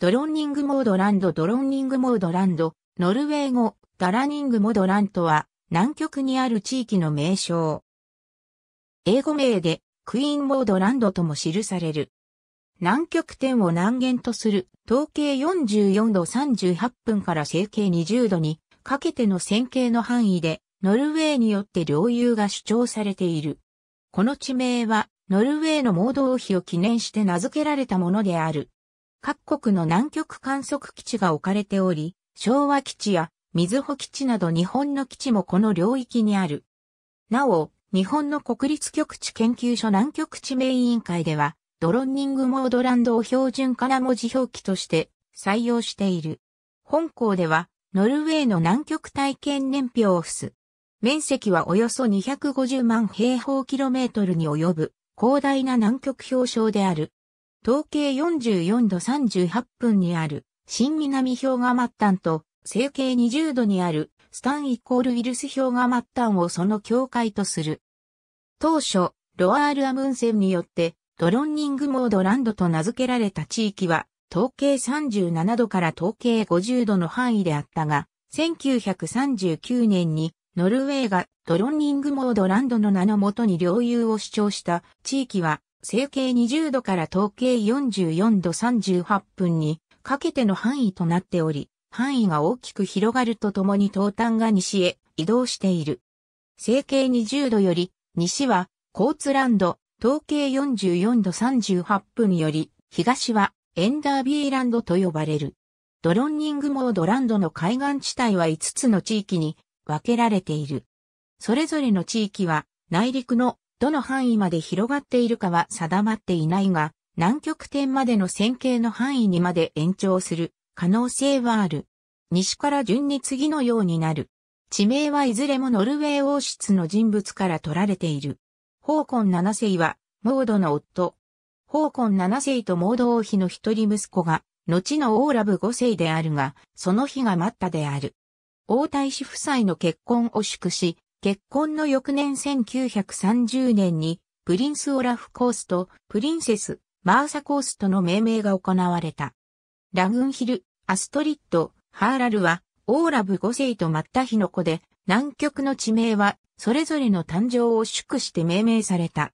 ドロンニングモードランドドロンニングモードランド、ノルウェー語、ダラニングモードランドは、南極にある地域の名称。英語名で、クイーンモードランドとも記される。南極点を南限とする、東経44度38分から西経20度に、かけての線形の範囲で、ノルウェーによって領有が主張されている。この地名は、ノルウェーの盲導費を記念して名付けられたものである。各国の南極観測基地が置かれており、昭和基地や水穂基地など日本の基地もこの領域にある。なお、日本の国立極地研究所南極地名委員会では、ドロンニングモードランドを標準から文字表記として採用している。本校では、ノルウェーの南極体験年表を付す。面積はおよそ250万平方キロメートルに及ぶ広大な南極表彰である。統計44度38分にある新南氷河末端と成形20度にあるスタンイコールウィルス氷河末端をその境界とする。当初、ロアール・アムンセンによってドロンニングモードランドと名付けられた地域は、統計37度から統計50度の範囲であったが、1939年にノルウェーがドロンニングモードランドの名のもとに領有を主張した地域は整形20度から統計44度38分にかけての範囲となっており、範囲が大きく広がるとともに東端が西へ移動している。整形20度より西はコーツランド、統計44度38分より東はエンダービーランドと呼ばれる。ドロンニングモードランドの海岸地帯は5つの地域に分けられている。それぞれの地域は内陸のどの範囲まで広がっているかは定まっていないが、南極点までの線形の範囲にまで延長する可能性はある。西から順に次のようになる。地名はいずれもノルウェー王室の人物から取られている。ホーコン七世は、モードの夫。ホーコン七世とモード王妃の一人息子が、後のオーラブ五世であるが、その日が待ったである。王太子夫妻の結婚を祝し、結婚の翌年1930年に、プリンスオラフ・コースとプリンセス・マーサ・コースとの命名が行われた。ラグンヒル、アストリッド、ハーラルは、オーラブ5世とマッタヒの子で、南極の地名は、それぞれの誕生を祝して命名された。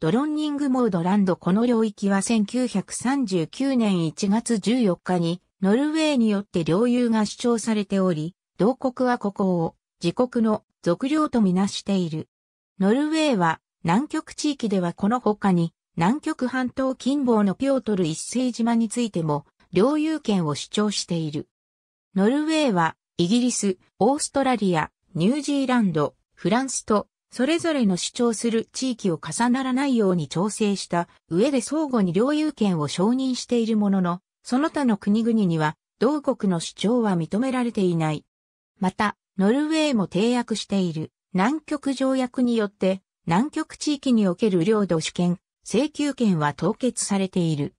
ドロンニングモードランドこの領域は1939年1月14日にノルウェーによって領有が主張されており、同国はここを自国の属領とみなしている。ノルウェーは南極地域ではこの他に南極半島近傍のピョートル一世島についても領有権を主張している。ノルウェーはイギリス、オーストラリア、ニュージーランド、フランスとそれぞれの主張する地域を重ならないように調整した上で相互に領有権を承認しているものの、その他の国々には同国の主張は認められていない。また、ノルウェーも締約している南極条約によって南極地域における領土主権、請求権は凍結されている。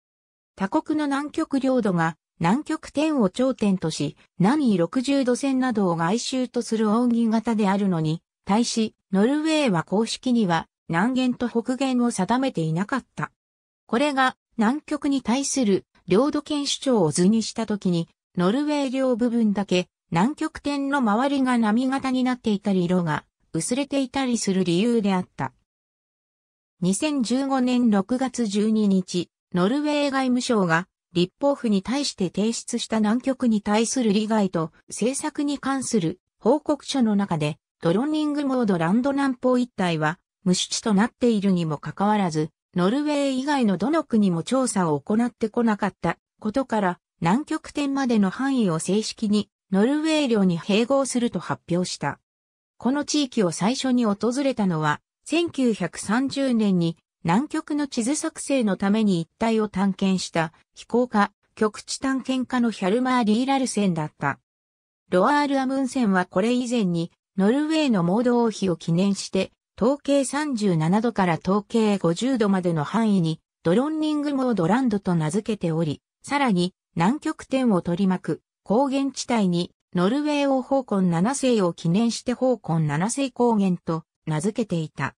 他国の南極領土が南極点を頂点とし、南緯60度線などを外周とする扇形であるのに、対し、ノルウェーは公式には南限と北限を定めていなかった。これが南極に対する領土権主張を図にしたときに、ノルウェー領部分だけ南極点の周りが波形になっていたり色が薄れていたりする理由であった。2015年6月12日、ノルウェー外務省が立法府に対して提出した南極に対する利害と政策に関する報告書の中で、ドロニングモードランド南方一帯は無主地となっているにもかかわらず、ノルウェー以外のどの国も調査を行ってこなかったことから、南極点までの範囲を正式にノルウェー領に併合すると発表した。この地域を最初に訪れたのは、1930年に南極の地図作成のために一帯を探検した飛行家、極地探検家のヒャルマー・リーラルセンだった。ロアール・アムンセンはこれ以前にノルウェーの盲導王妃を記念して統計37度から統計50度までの範囲にドロンニングモードランドと名付けており、さらに南極点を取り巻く高原地帯に、ノルウェー王方根7世を記念して方根7世高原と名付けていた。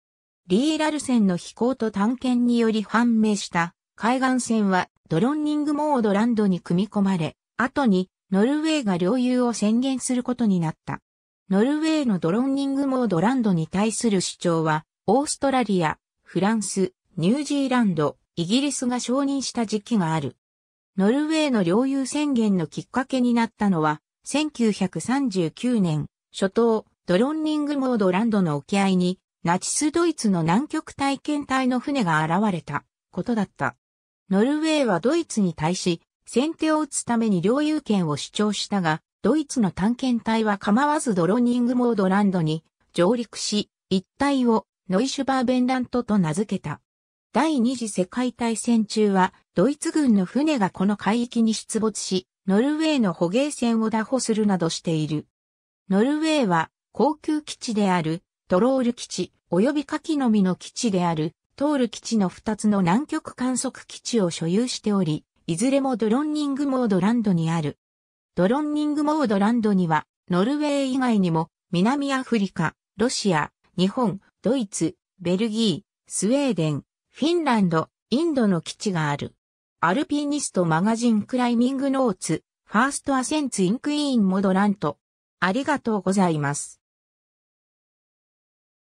リーラル線の飛行と探検により判明した海岸線はドロンニングモードランドに組み込まれ、後にノルウェーが領有を宣言することになった。ノルウェーのドロンニングモードランドに対する主張は、オーストラリア、フランス、ニュージーランド、イギリスが承認した時期がある。ノルウェーの領有宣言のきっかけになったのは、1939年、初頭、ドロンニングモードランドの沖合に、ナチスドイツの南極体験隊の船が現れたことだった。ノルウェーはドイツに対し、先手を打つために領有権を主張したが、ドイツの探検隊は構わずドロニングモードランドに上陸し、一帯をノイシュバーベンラントと名付けた。第二次世界大戦中は、ドイツ軍の船がこの海域に出没し、ノルウェーの捕鯨船を拿捕するなどしている。ノルウェーは、航空基地である、トロール基地、及びカキの実の基地である、トール基地の2つの南極観測基地を所有しており、いずれもドロンニングモードランドにある。ドロンニングモードランドには、ノルウェー以外にも、南アフリカ、ロシア、日本、ドイツ、ベルギー、スウェーデン、フィンランド、インドの基地がある。アルピニストマガジンクライミングノーツ、ファーストアセンツインクイーンモドラント。ありがとうございます。